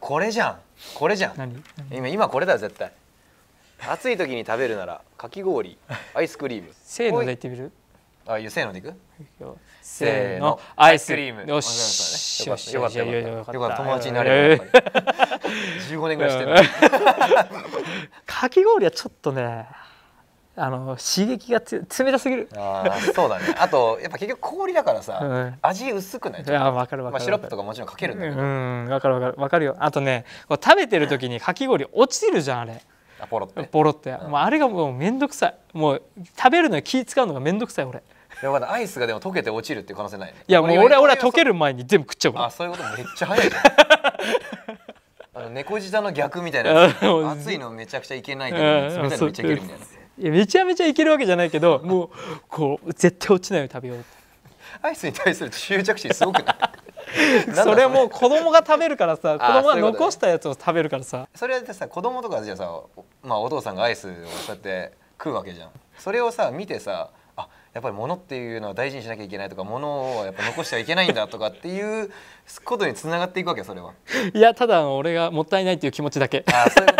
これじゃんこれじゃん今今これだよ絶対暑い時に食べるならかき氷 アイスクリームせーのでいってみるあいせーのでいくせーのアイスクリームよしよかったよかったよかった友達になれる15 年ぐらいしてる かき氷はちょっとねあの刺激がつ冷たすぎるあそうだねあとやっぱ結局氷だからさ、うん、味薄くないいやかる分かる、まあ、シロップとかもちろんかけるんだけどうん分かる分かる分かるよあとねこう食べてる時にかき氷落ちるじゃんあれあポロってポロって、うん、もうあれがもう面倒くさいもう食べるのに気使うのが面倒くさい俺やばアイスがでも溶けて落ちるって可能性ない、ね、いやもう俺俺は溶ける前に全部食っちゃうかあそういうことめっちゃ早いじゃんあの猫舌の逆みたいな熱いのめちゃくちゃいけないけど冷たいのめっちゃいけるみたいないやめちゃめちゃいけるわけじゃないけど もうこう絶対落ちないように食べようアイスに対する執着心すごくない それもう子供が食べるからさ子供が残したやつを食べるからさそれってさ子供とかじゃさ、まあ、お父さんがアイスをそうやって食うわけじゃんそれをさ見てさやっぱり物っていうのは大事にしなきゃいけないとか物をやっぱ残してはいけないんだとかっていう ことにつながっていくわけそれは。いやただ俺がもったいないっていう気持ちだけ。あそうな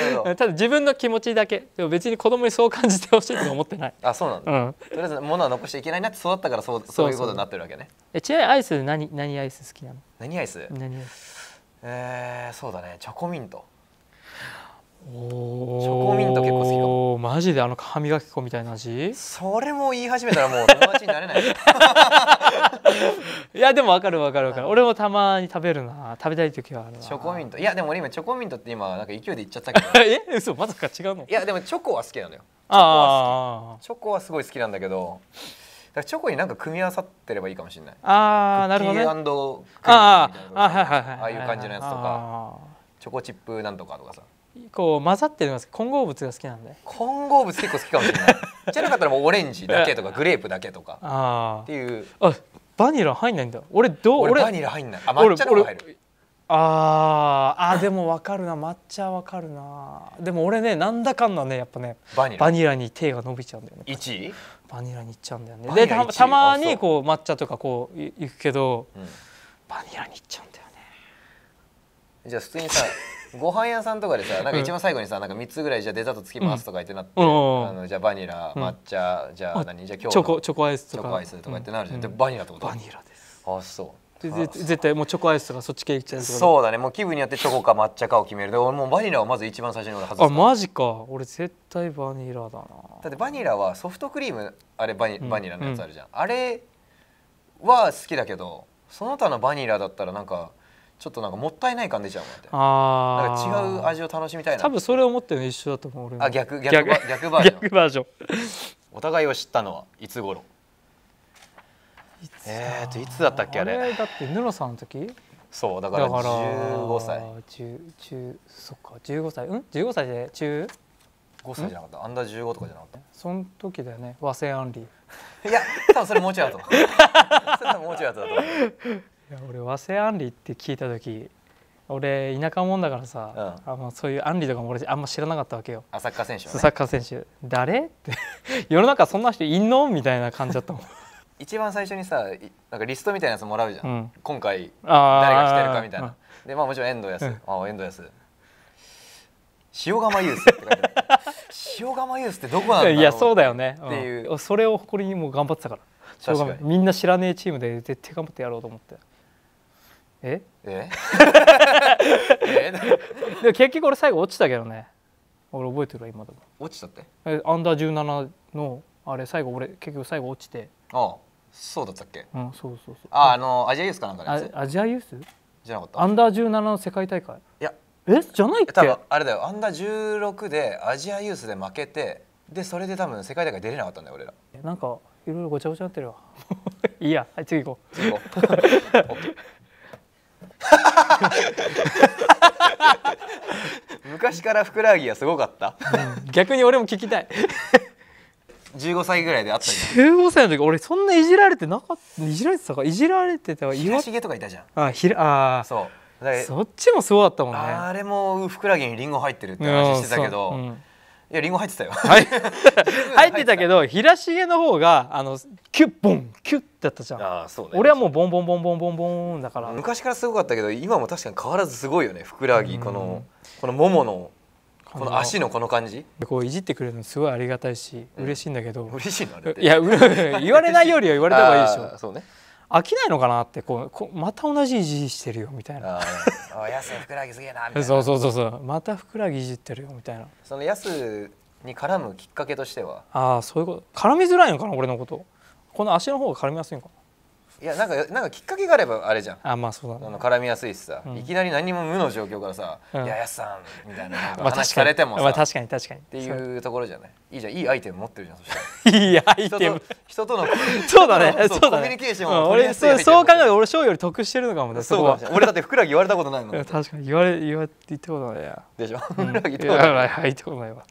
るほど ただ自分の気持ちだけでも別に子供にそう感じてほしいと思ってないあそうなんだ、うん、とりあえず物は残していけないなって育ったからそうそういうことになってるわけねえちなみにアイス何何アイス好きなの何アイス何アイスえー、そうだねチョコミントおョコミント結構好きよマジであの歯磨き粉みたいな味それも言い始めたらもう友達になれない いやでも分かる分かる分かる、俺もたまに食べるな食べたい時はあるチョコミントいやでも俺今チョコミントって今なんか勢いで言っちゃったけど え嘘まさか違うのいやでもチョコは好きなのよああチョコはすごい好きなんだけどチョコになんか組み合わさってればいいかもしれないああなるほど、ね、ああはいはいああいう感じのやつとかチョコチップなんとかとかさこう混ざってるんです混合物が好きなんで混合物結構好きかもしれないじゃなかったらもうオレンジだけとかグレープだけとかああっていうあバニラ入んないんだ俺どう俺バニラ入んないあ抹茶の入るああでも分かるな抹茶分かるなでも俺ねなんだかんだねやっぱねバニラに手が伸びちゃうんだよね1位バニラにいっちゃうんだよねでたたまにこう抹茶とかこういくけど、うん、バニラにいっちゃうんだよねじゃあ普通にさご飯屋さんとかでさなんか一番最後にさ、なんか3つぐらいじゃデザートつきますとか言ってなって、あのじゃバニラ抹茶、じゃあ何じゃ今日チョコチョコアイスとかチョコアイスとか言ってなるじゃん、でバニラってことバニラですあそう絶対もうチョコアイスとかそっち系いっちゃうそうだねもう気分によってチョコか抹茶かを決めるで俺もうバニラはまず一番最初に俺外すあマジか俺絶対バニラだなだってバニラはソフトクリームあれバニ,、バニラのやつあるじゃん、うん、あれは好きだけどその他のバニラだったらなんかちょっとなんかもったいない感じじゃうもんってあなんか違う味を楽しみたいな多分それを思ってるの一緒だと思う俺あ逆逆逆逆バージョン 逆バージョンお互いを知ったのはいつ頃いつえー、といつだったっけあれあれだってヌノさんの時そうだから15歳中中そっか15歳うん15歳で中5歳じゃなかったアンダー15とかじゃなかったその時だよね和製アンリーいや多分それもうちょい後 それ多分もうちょい後だと思うや俺和製あんって聞いた時俺田舎もんだからさ、うん、あのそういうアンリとかも俺あんま知らなかったわけよサッカー選手、ね、サッカー選手誰って世の中そんな人いんのみたいな感じだったもん 一番最初にさなんかリストみたいなやつもらうじゃん、うん、今回誰が来てるかみたいなでまあもちろん遠藤康、うん、あ遠藤康塩釜ユースって書いてある 塩釜ユースってどこなんだろういやそうだよね、っていう、うん、それを誇りにも頑張ってたからみんな知らねえチームで絶対頑張ってやろうと思ってええ えで結局俺最後落ちたけどね俺覚えてるわ今でも落ちたってえアンダー17のあれ最後俺結局最後落ちてああそうだったっけうんそうそうそうああのアジアユースかなんかのやつアジアユースじゃなかったアンダー17の世界大会いやえじゃないっけ多分あれだよアンダー16でアジアユースで負けてでそれで多分世界大会出れなかったんだよ俺らなんかいろいろごちゃごちゃなってるわ いいやはい次行こう次行こう 昔からふくらはぎはすごかった、逆に俺も聞きたい15歳ぐらいであったじゃ15歳の時俺そんないじられてなかったいじられてたかいじられてたわ平重とかいたじゃんあひらあそうそっちもすごかったもんねあれもふくらはぎにリンゴ入ってるって話してたけど、いやリンゴ入ってたよ。はい、入ってたけど平重の方があのキュッボンキュッだったじゃん。あそうね、俺はもうボンボンボンボンボンボンだから。昔からすごかったけど今も確かに変わらずすごいよねふくらはぎこのこのももの。この足のこの感じこういじってくれるのすごいありがたいし、うん、嬉しいんだけど嬉しいのあれいや 言われないよりは言われた方がいいでしょそうね飽きないのかなってこうこうまた同じいじしてるよみたいな「やすふくらぎすげえな」みたいな そうそうそうそうまたふくらぎいじってるよみたいなそのやすに絡むきっかけとしてはああそういうこと絡みづらいのかな俺のことこの足の方が絡みやすいのかないやなんかなんかきっかけがあればあれじゃんあまあそうだ、ね、あの絡みやすいしさ、うん、いきなり何も無の状況からさ「うん、ややさん」みたいな 話されてもさ、まあ、確かに確かにっていうところじゃないいいじゃんいいアイテム持ってるじゃんそしたらいいアイテム人とのそうだねそうコミュニケーションを、俺そうそう考えると俺翔より得してるのかもねそうかも俺だってふくらぎ言われたことないの確かに言われ言われ言ったことないやでしょふくらぎ言ってことないことないわ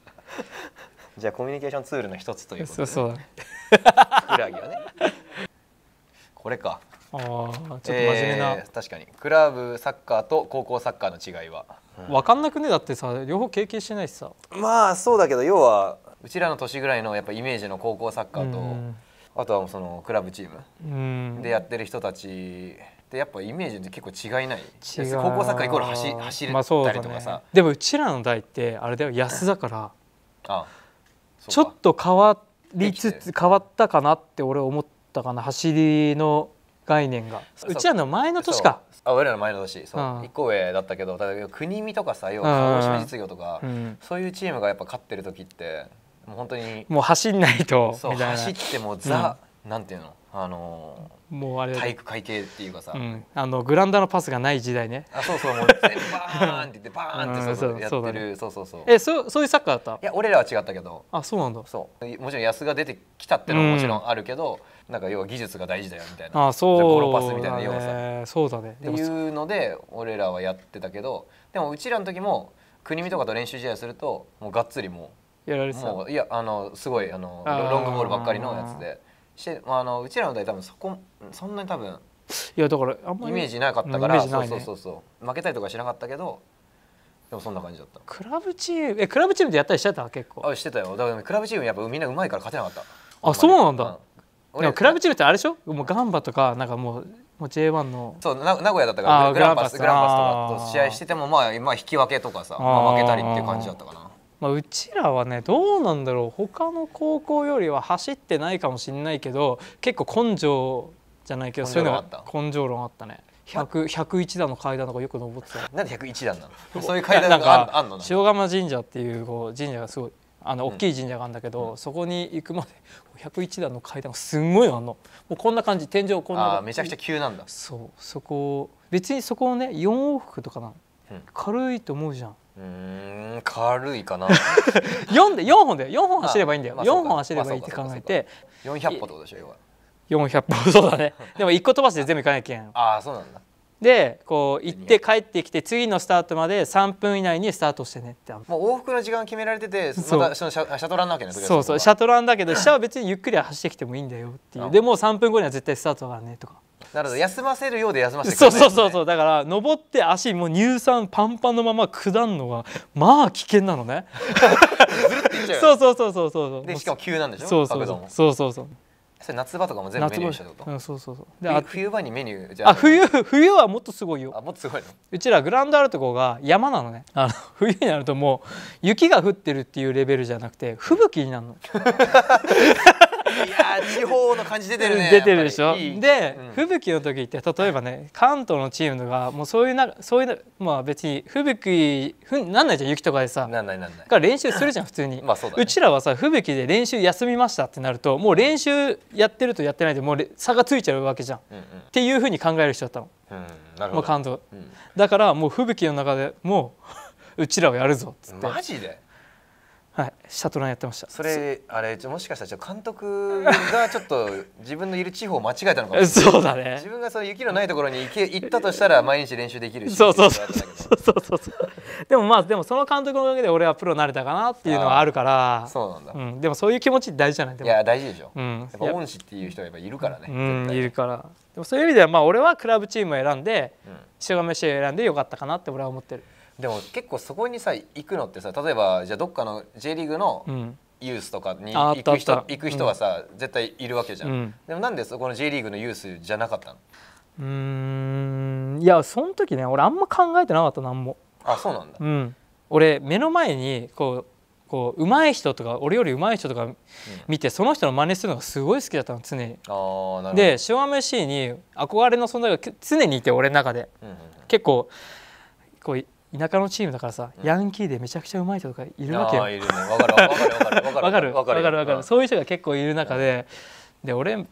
じゃあコミュニケーションツールの一つということで、ね、そうそうだねふくらぎはねこれかあちょっと真面目な、えー、確かにクラブサッカーと高校サッカーの違いは、うん、分かんなくねだってさ両方経験してないしさまあそうだけど要はうちらの年ぐらいのやっぱイメージの高校サッカーと、あとはそのクラブチームでやってる人たちでやっぱイメージって結構違いない高校サッカーイコール走走れたりとかさ、まあね、でもうちらの代ってあれだよ安だからああちょっと変わりつつ変わったかなって俺思ってったかな走りの概念がうちらの前の年かあ俺らの前の年そう、うん、1個上だったけどだから国見とかさ要は鹿児島実業とか、うん、そういうチームがやっぱ勝ってる時ってもう本当にもう走んないとそう走ってもザ、うん、なんていうのあのー、もうあれ体育会系っていうかさ、うん、あのグランダのパスがない時代ねあそうそうもう全部 バーンって言ってバーンってそうやってる、うん、そうそうそう、ね、えそそういうサッカーだったいや俺らは違ったけどあそうなんだそうもちろん安が出てきたってのはもちろんあるけど、なんか要は技術が大事だよみたいなあそうロパスみたいな要はさそうだねっていうので俺らはやってたけどでもうちらの時も国見とかと練習試合するともうがっつりもうやられてたもういやあのすごいあのロングボールばっかりのやつでしてあのうちらの代多分そこそんなに多分いやだからあんまりイメージなかったから、ね、そうそうそうそう負けたりとかしなかったけどでもそんな感じだったクラブチームえクラブチームでやったりしてた結構あしてたよだからクラブチームやっぱみんなうまいから勝てなかったあそうなんだ、うんでもクラブチームってあれでしょもうガンバとかなんかもうもう J1 のそう名古屋だったからグランパスグランパスとかと試合しててもまあ、今引き分けとかさ、まあ、負けたりっていう感じだったかな。まあ、うちらはねどうなんだろう他の高校よりは走ってないかもしれないけど結構根性じゃないけどそういうのが根性論あったね。101段の階段とかよく登ってたなんで101段なのそういう階段があんのなんか塩釜神社っていうこう神社がすごいあの大きい神社があるんだけど、うん、そこに行くまで101段の階段がすんごいあのもうこんな感じ天井こんなめちゃくちゃ急なんだそうそこ別にそこをね4往復とかな、うん、軽いと思うじゃんうん軽いかな 4, で4本で4本走ればいいんだよ、まあ、4本走ればいいって考えて、まあ、400歩ってことでしょ要は400歩そうだねでも1個飛ばしで全部行かなきゃいけんああそうなんだでこう行って帰ってきて次のスタートまで3分以内にスタートしてねってもう往復の時間決められててまたそのシャシャトランなわけねそうそうシャトランだけど下は別にゆっくり走ってきてもいいんだよっていうでもう3分後には絶対スタートだからねとか。なるほど休ませるようで休ませて、ね、そうそうそうそうだから登って足もう乳酸パンパンのまま下んのがまあ危険なのね ずるっていっちゃうそうそうそうそうそうでしかも急なんでしょそうそうそうそうそうそうそれ夏場とかも全部メニューしたってこと、うん、そうそうそうであ冬場にメニューじゃあ冬冬はもっとすごいよあもっとすごいのうちらグランドあるとこが山なのねあの冬になるともう雪が降ってるっていうレベルじゃなくて吹雪になるの や地方の感じ出てるね出てるでしょで、うん、吹雪の時って例えばね関東のチームがもうそういうなそういうまあ別に吹雪ふなんないじゃん雪とかでさなんないなんないから練習するじゃん 普通にまあそう、ね、うちらはさ吹雪で練習休みましたってなるともう練習やってるとやってないでもう差がついちゃうわけじゃん、うんうん、っていうふうに考える人だったの、うん、なるほど関東、うん、だからもう吹雪の中でもう うちらをやるぞっつってマジではいシャトランやってましたそれあれもしかしたら監督がちょっと 自分のいる地方を間違えたのかもしれないそうだね自分がその雪のないところに行け行ったとしたら毎日練習できるし そうそうそうそうそうそうでもまあでもその監督のおかげで俺はプロになれたかなっていうのはあるからそうなんだ、うん、でもそういう気持ち大事じゃないいや大事でしょ、うん、やっぱ恩師っていう人はやっぱいるからね、うん、いるからでもそういう意味ではまあ俺はクラブチームを選んで、白ん、塩釜市を選んでよかったかなって俺は思ってるでも結構そこにさ行くのってさ例えばじゃあどっかの J リーグのユースとかに行く人,、行く人はさ、うん、絶対いるわけじゃん、うん、でもなんでそこの J リーグのユースじゃなかったのうんいやその時ね俺あんま考えてなかった何もあそうなんだ、うん、俺目の前にこうこう上手い人とか俺より上手い人とか見て、その人の真似するのがすごい好きだったの常にあで昭和 FC に憧れの存在が常にいて俺の中で、うんうんうん、結構こう田舎のチームだからさ、うん、ヤンキーでめちゃくちゃうまい人とかいるわけよ。いるね。かる分かる分かる分かるかるそういう人が結構いる中で、うん、で俺例え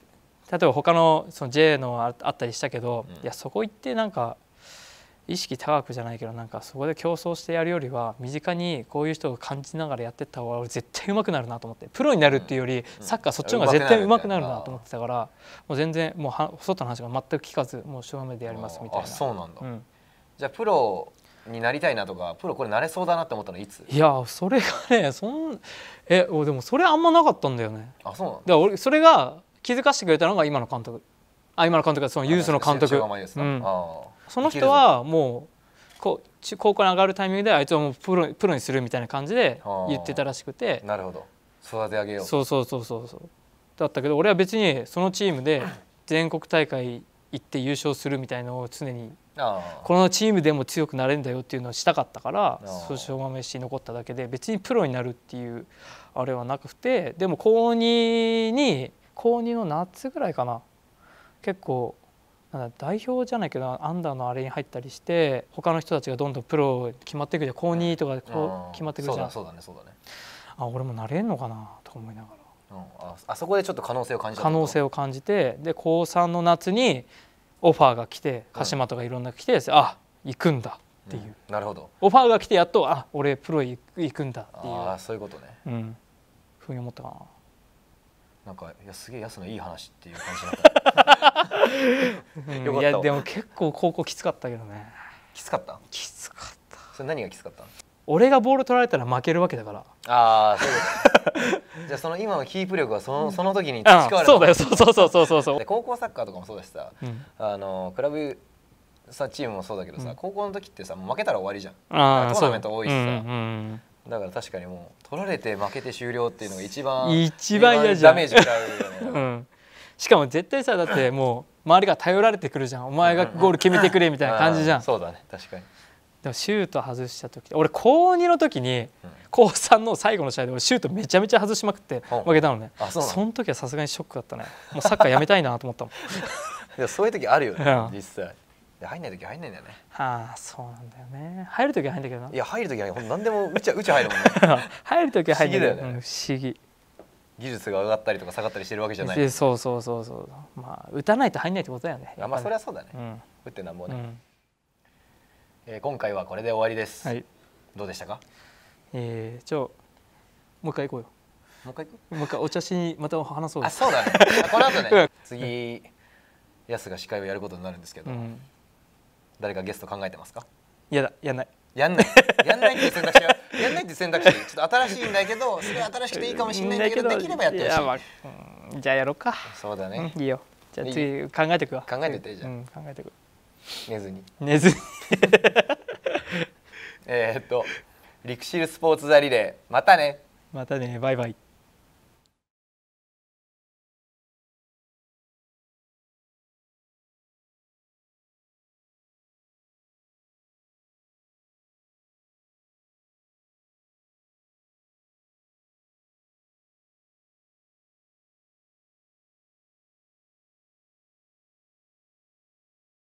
ば他のその J のあったりしたけど、うん、いやそこ行ってなんか意識高くじゃないけどなんかそこで競争してやるよりは身近にこういう人を感じながらやってった方が絶対うまくなるなと思ってプロになるっていうより、サッカーそっちの方が絶対うまくなるなと思ってたからもう全然もうは外の話が全く聞かずもう正面でやりますみたいな。そうなんだ、じゃあプロになりたいなとかプロこれなれそうだなって思ったのいついやそれがね そんえでもそれあんまなかったんだよねあそうなんだから俺それが気づかせてくれたのが今の監督あ今の監督そのユースの監督、うん、その人はもうこう高校に上がるタイミングであいつはもうプロプロにするみたいな感じで言ってたらしくてなるほど育て上げようそうそうそうそうだったけど俺は別にそのチームで全国大会行って優勝するみたいのを常にこのチームでも強くなれるんだよっていうのをしたかったからそうしょうがめし残っただけで別にプロになるっていうあれはなくてでも高2に高2の夏ぐらいかな結構代表じゃないけどアンダーのあれに入ったりして他の人たちがどんどんプロ決まっていくじゃん高2とかこう決まっていくじゃん、あ俺もなれんのかなとか思いながら。あそこでちょっと可能性を感じた可能性を感じてで高3の夏にオファーが来て鹿島とかいろんな来て、うん、あ行くんだっていう、うん、なるほどオファーが来てやっとあ俺プロ行くんだっていうあそういうことね、うん、ふうに思ったかななんかいやすげえやすのいい話っていう感じだった いやでも結構高校きつかったけどねきつかったきつかったそれ何がきつかった俺がボール取られたら負けるわけだからああそうですじゃあその今のキープ力はそのその時に培われそうだよそうそうそうそうそう高校サッカーとかもそうだしさ、うん、あのクラブさチームもそうだけどさ、うん、高校の時ってさ負けたら終わりじゃんあトーナメント多いしさ、うんうんうん、だから確かにもう取られて負けて終了っていうのが一番一番嫌じゃんダメージ食らうよね、うん、しかも絶対さだってもう周りが頼られてくるじゃんお前がゴール決めてくれみたいな感じじゃん、そうだね確かにでもシュート外した時俺高2の時に高3の最後の試合で俺シュートめちゃめちゃ外しまくって負けたのね、うん、その時はさすがにショックだったねもうサッカーやめたいなと思ったもん でもそういう時あるよね、うん、実際入んない時入んないんだよねああそうなんだよね入る時は入んだけどないや入る時は何でもうちはうちは入るもんね 入る時は入るんだよね、うん、不思議技術が上がったりとか下がったりしてるわけじゃないそうそうそうそうまあ打たないと入んないってことだよね、ね、まあそりゃそうだね、うん、打ってなんぼね、えー、今回はこれで終わりです、はい、どうでしたかえー、ちょもう一回行こうよもう一回もう一回お茶しにまた話そうあそうだねこの後ね 次やすが司会をやることになるんですけど、うん、誰かゲスト考えてますかいやだやんないやんないやんないっていう選択肢は やんないって選択肢ちょっと新しいんだけどそれ新しくていいかもしれないんだけどできればやってほしい、まあじゃあやろうかそうだね、いいよじゃあ次考えていくわ考えててじゃあ、うん、考えていく寝ずに寝ずに えっとリクシルスポーツザリレーまたねまたねバイバイ